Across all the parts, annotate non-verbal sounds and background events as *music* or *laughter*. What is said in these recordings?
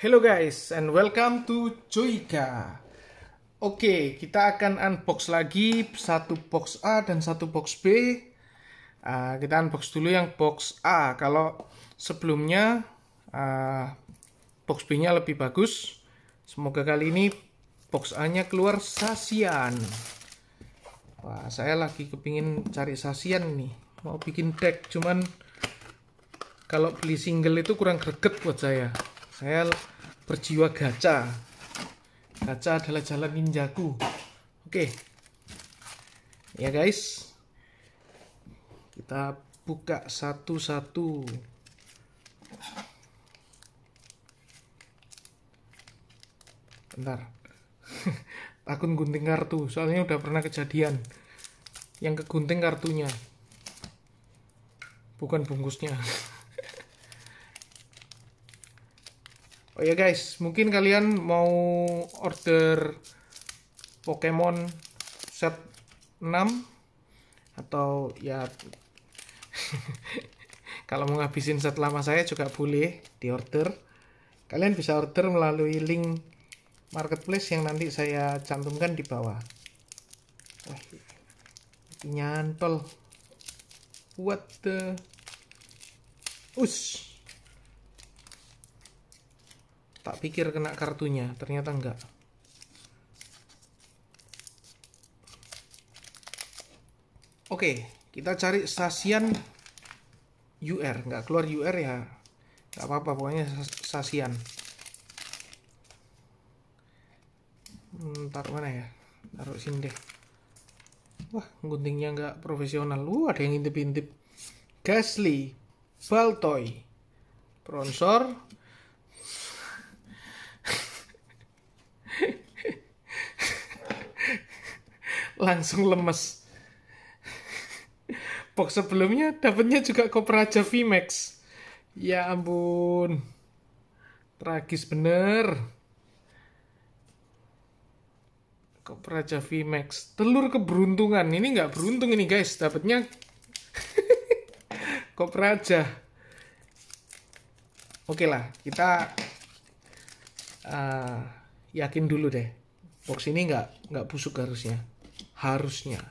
Hello guys and welcome to Joyka Oke, okay, kita akan unbox lagi satu box A dan satu box B. Uh, kita unbox dulu yang box A. Kalau sebelumnya uh, box B-nya lebih bagus. Semoga kali ini box A-nya keluar sasian. Wah, saya lagi kepingin cari sasian nih. Mau bikin deck, cuman kalau beli single itu kurang greget buat saya. Saya berjiwa gacha. Gacha adalah jalan ninjaku. Oke. Ya guys. Kita buka satu-satu. Bentar. *laughs* akun gunting kartu, soalnya udah pernah kejadian. Yang kegunting kartunya. Bukan bungkusnya. *laughs* oh ya guys mungkin kalian mau order Pokemon set 6 atau ya *laughs* kalau mau ngabisin set lama saya juga boleh di order kalian bisa order melalui link marketplace yang nanti saya cantumkan di bawah Wah, nyantol what the ush tak pikir kena kartunya ternyata enggak oke kita cari sasian UR enggak keluar UR ya enggak apa-apa pokoknya sasian hmm, taruh mana ya taruh sini deh wah guntingnya enggak profesional lu. ada yang intip-intip Gasly Baltoy Bronsor, langsung lemes. Box sebelumnya dapatnya juga Kopraja VMAX. Ya ampun. Tragis bener. Kopraja VMAX. Telur keberuntungan. Ini nggak beruntung ini guys. Dapatnya Kopraja. *laughs* Oke lah, kita uh, yakin dulu deh. Box ini nggak nggak busuk harusnya harusnya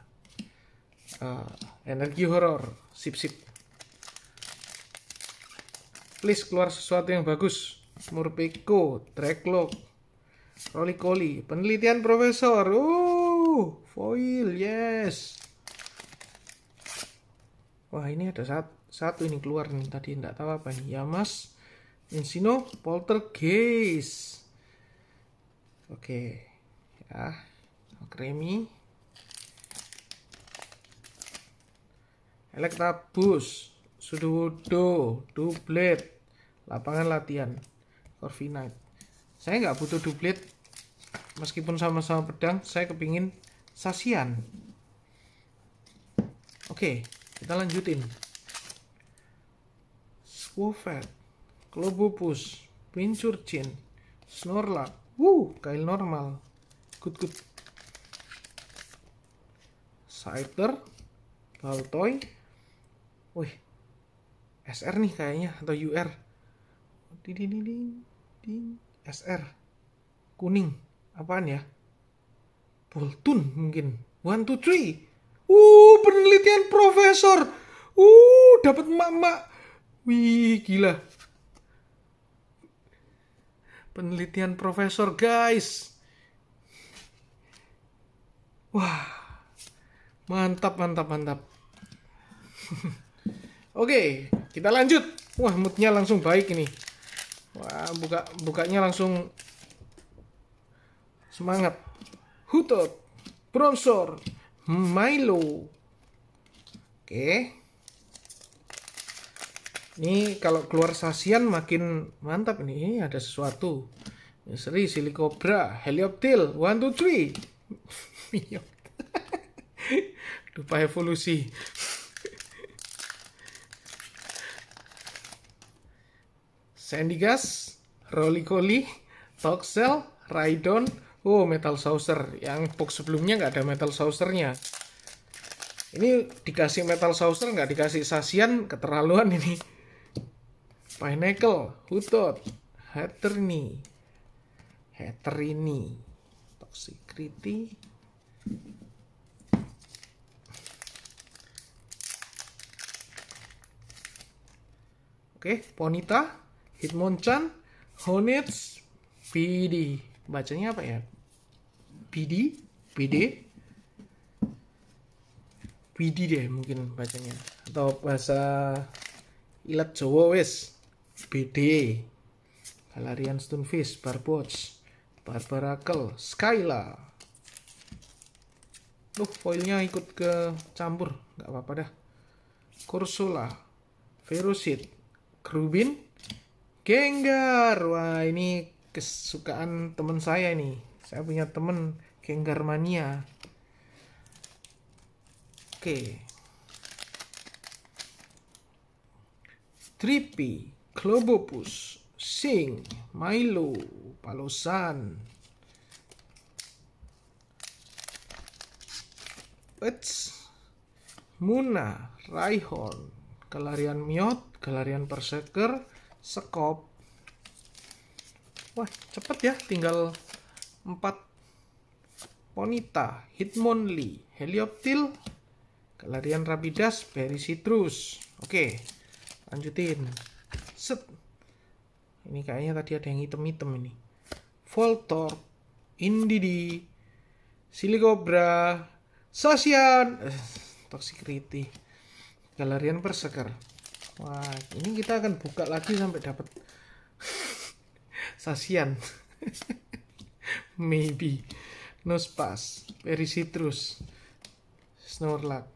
uh, energi horor sip sip please keluar sesuatu yang bagus Murpeko treklok Roli Koli penelitian profesor uh foil yes wah ini ada satu satu ini keluar nih tadi tidak tahu apa ini ya mas Insino Poltergeist oke okay. ya Kremi Elektabus, Sudowodo, duplet lapangan latihan, Corvinite. Saya nggak butuh duplet meskipun sama-sama pedang, saya kepingin sasian. Oke, kita lanjutin. Swovet, klobopus Pinsurchin, Snorlax, Wuh, kail normal. Good, good. Scyther, Baltoy, wih SR nih kayaknya atau UR ding ding ding ding, SR kuning apaan ya Bolton mungkin one two three uh penelitian profesor uh dapat mak mak. wih gila penelitian profesor guys wah mantap mantap mantap *laughs* Oke, kita lanjut. Wah, moodnya langsung baik ini. Wah, buka bukanya langsung semangat. Hutot, Bronsor, Milo. Oke. Ini kalau keluar sasian makin mantap ini. Ini ada sesuatu. Seri Silikobra, Helioptil, One, Two, Three. Lupa *laughs* iya. *laughs* evolusi. Sandy Gas, Rolly Coley, Toxel, Raidon, oh Metal Saucer. Yang box sebelumnya nggak ada Metal Saucernya. Ini dikasih Metal Saucer nggak dikasih Sasian, keterlaluan ini. Pineapple, Hutot, Hatter ini, Toxicity, Oke, Ponita, Hitmonchan Honits PD. Bacanya apa ya? PD? PD? PD deh mungkin bacanya. Atau bahasa ilat Jawa wis. BD. Galarian Stonefish, Barbots, Barbarakel, Skyla. Loh, foilnya ikut ke campur. Gak apa-apa dah. Kursula, Verusit, Krubin, Genggar. Wah, ini kesukaan temen saya nih. Saya punya temen Genggar mania. Oke. Okay. Tripi, Globopus, Sing, Milo, Palosan. Wets, Muna, Raihon, Galarian Miot, Galarian Perseker sekop wah cepet ya tinggal 4 Ponita, Hitmonlee, Helioptil, kelarian Rapidas, Citrus, Oke, lanjutin. Set. Ini kayaknya tadi ada yang hitam-hitam ini. Voltor, Indidi, Siligobra, Sasian, eh, Toxicrity, Galarian perseker Wah, ini kita akan buka lagi sampai dapat sasian. Maybe. Nospas, Perisitrus, Snorlax.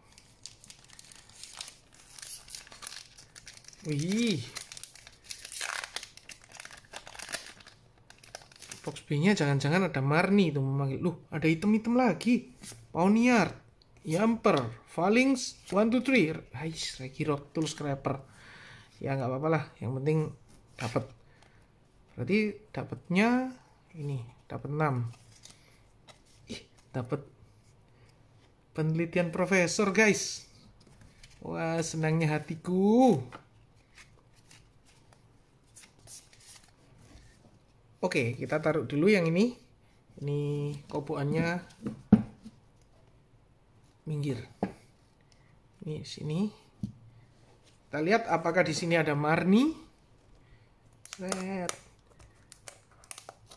Wih. Box B-nya jangan-jangan ada Marni itu memanggil. Loh, ada item-item lagi. Pawniard. Yamper, Falings, 1, 2, 3. Ais, Rock, Tool Scraper. Ya nggak apa-apa lah, yang penting dapat. Berarti dapatnya ini, dapat 6. Ih, dapat penelitian profesor, guys. Wah, senangnya hatiku. Oke, kita taruh dulu yang ini. Ini koboannya minggir. Ini sini. Kita lihat apakah di sini ada marni. Set.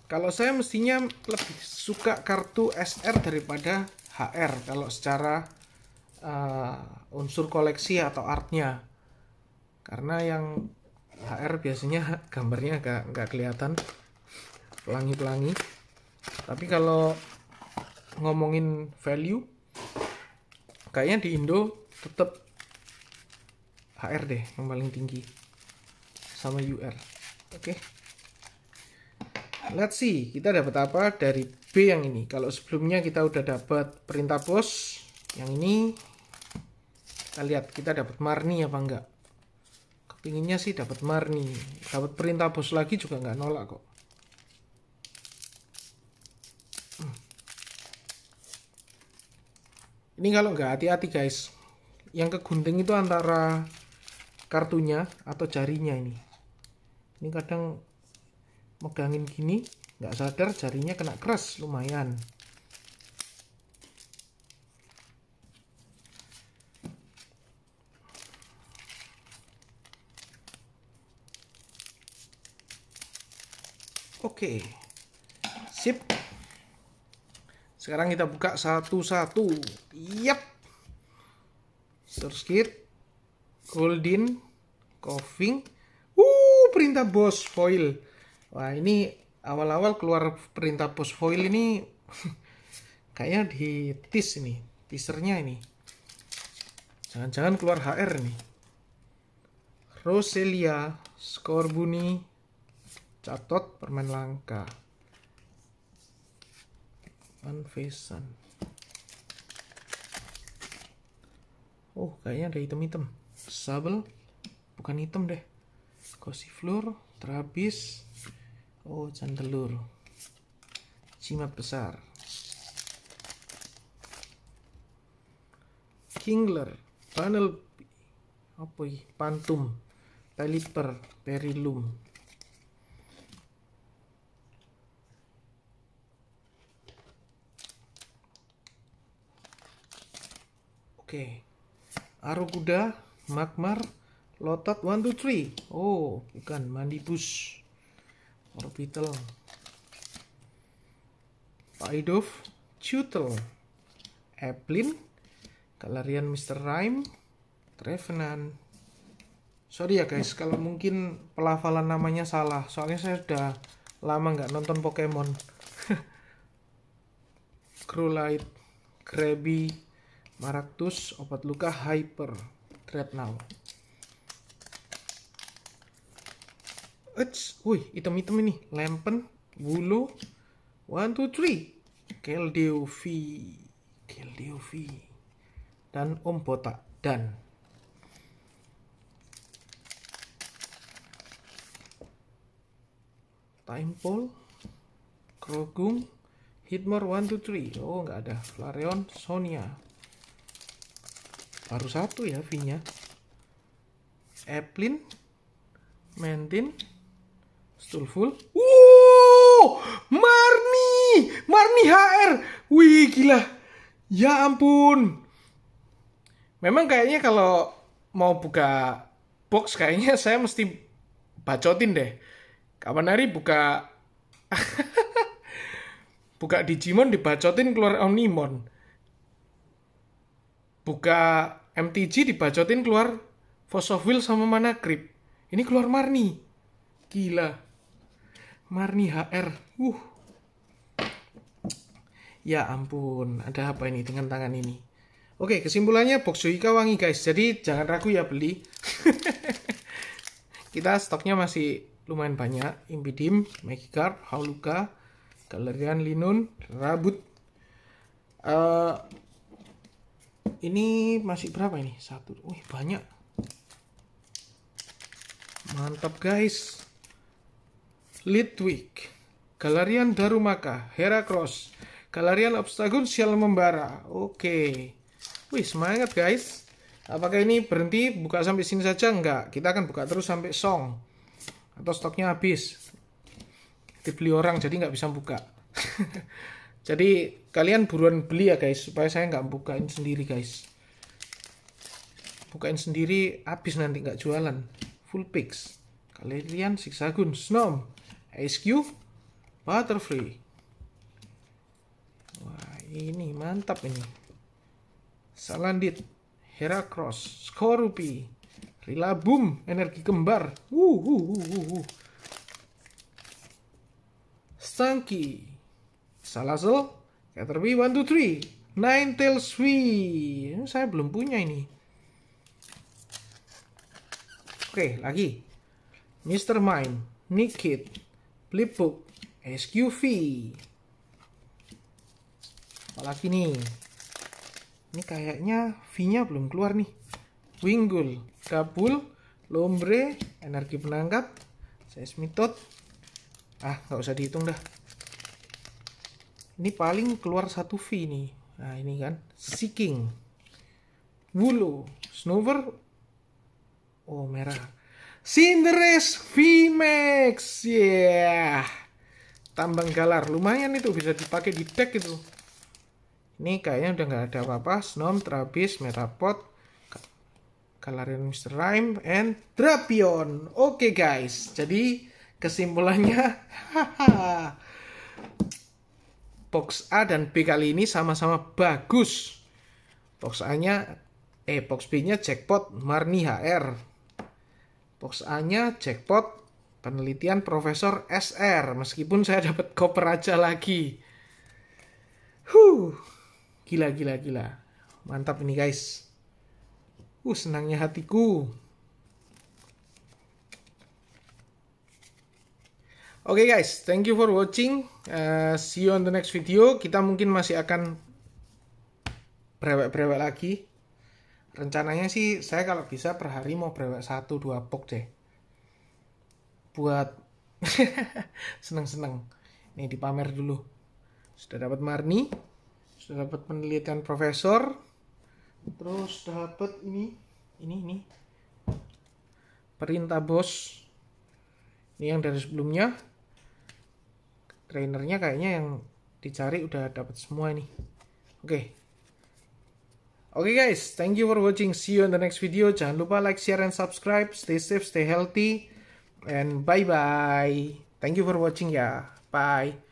Kalau saya mestinya lebih suka kartu SR daripada HR kalau secara uh, unsur koleksi atau artnya. Karena yang HR biasanya *laughs* gambarnya agak nggak kelihatan pelangi-pelangi. Tapi kalau ngomongin value kayaknya di Indo tetap HR deh yang paling tinggi sama UR oke okay. let's see kita dapat apa dari B yang ini kalau sebelumnya kita udah dapat perintah bos yang ini kita lihat kita dapat marni apa enggak kepinginnya sih dapat marni dapat perintah bos lagi juga nggak nolak kok ini kalau nggak hati-hati guys yang kegunting itu antara kartunya atau jarinya ini ini kadang megangin gini nggak sadar jarinya kena keras lumayan Oke, okay. sip. Sekarang kita buka satu-satu. Yap. Surskit. Golden. Coughing. Uh, perintah bos foil. Wah, ini awal-awal keluar perintah bos foil ini *laughs* kayaknya di tease ini. Teasernya ini. Jangan-jangan keluar HR nih. Roselia, Skorbuni. Catot, Permen Langka. Confession. Oh, kayaknya ada item-item. Sable, bukan item deh. Kosiflur, Trabis, oh cantelur. Cimat besar. Kingler, panel apa pantum, peliper, perilum, Oke. Aru kuda, magmar, lotot One Two Three, Oh, bukan mandibus. Orbital. Paidov, Chutel, Eplin, Kalarian Mr. Rhyme, Trevenant. Sorry ya guys, kalau mungkin pelafalan namanya salah. Soalnya saya sudah lama nggak nonton Pokemon. Krulite, *laughs* Krabby, Maractus obat luka hyper thread now. Eits, wih, item-item ini. Lempen, Bulu, one two three, Keldiovi, v dan Om Botak, dan Time Pole, Krogung, Hitmore one two three, oh nggak ada, Flareon, Sonia, baru satu ya V nya Eplin Mentin Stulful Wow Marni Marni HR Wih gila Ya ampun Memang kayaknya kalau mau buka box kayaknya saya mesti bacotin deh. Kapan hari buka *laughs* buka Digimon dibacotin keluar Omnimon buka MTG dibacotin keluar Force of Will sama mana Krip. Ini keluar Marni. Gila. Marni HR. Uh. Ya ampun, ada apa ini dengan tangan ini? Oke, kesimpulannya box Suika wangi guys. Jadi jangan ragu ya beli. *laughs* Kita stoknya masih lumayan banyak. Impidim, Magikarp, Hauluka, Galerian Linun, Rabut. Uh, ini masih berapa ini satu wih banyak mantap guys Litwick Galarian Darumaka Heracross Galarian Obstagoon Sial Membara oke okay. wih semangat guys apakah ini berhenti buka sampai sini saja enggak kita akan buka terus sampai song atau stoknya habis dibeli orang jadi nggak bisa buka *laughs* Jadi kalian buruan beli ya guys supaya saya nggak bukain sendiri guys. Bukain sendiri habis nanti nggak jualan. Full picks. Kalian Sixagun, Snom, Ice Cube, Butterfree. Wah ini mantap ini. Salandit, Heracross, Scorupi, Boom, Energi Kembar. Uh, uh, Salazel, Caterpie, 1, 2, 3. Ninetales V. Saya belum punya ini. Oke, lagi. Mr. Mime, Nikit, lipuk SQV. Apalagi nih. Ini kayaknya V-nya belum keluar nih. wingul Kabul, Lombre, Energi Penangkap, Seismitot. Ah, nggak usah dihitung dah ini paling keluar satu V ini, nah ini kan seeking Wulu Snover oh merah Cinderace VMAX yeah tambang galar lumayan itu bisa dipakai di deck itu ini kayaknya udah nggak ada apa-apa Snom, Trabis, Metapod Galarian Mr. Rhyme, and Drapion oke okay, guys jadi kesimpulannya *laughs* box A dan B kali ini sama-sama bagus. Box A-nya eh box B-nya jackpot Marni HR. Box A-nya jackpot penelitian Profesor SR meskipun saya *laughs* dapat koper aja lagi. Huh. Gila gila gila. Mantap ini guys. Uh senangnya hatiku. Oke okay guys, thank you for watching. Eh, see you on the next video. Kita mungkin masih akan brewek-brewek lagi. Rencananya sih saya kalau bisa per hari mau brewek satu dua pok deh. Buat *laughs* seneng-seneng. Nih dipamer dulu. Sudah dapat Marni, sudah dapat penelitian profesor, terus dapat ini, ini, ini. Perintah bos. Ini yang dari sebelumnya trainernya kayaknya yang dicari udah dapat semua nih oke okay. Oke okay guys, thank you for watching. See you in the next video. Jangan lupa like, share, and subscribe. Stay safe, stay healthy, and bye-bye. Thank you for watching ya. Bye.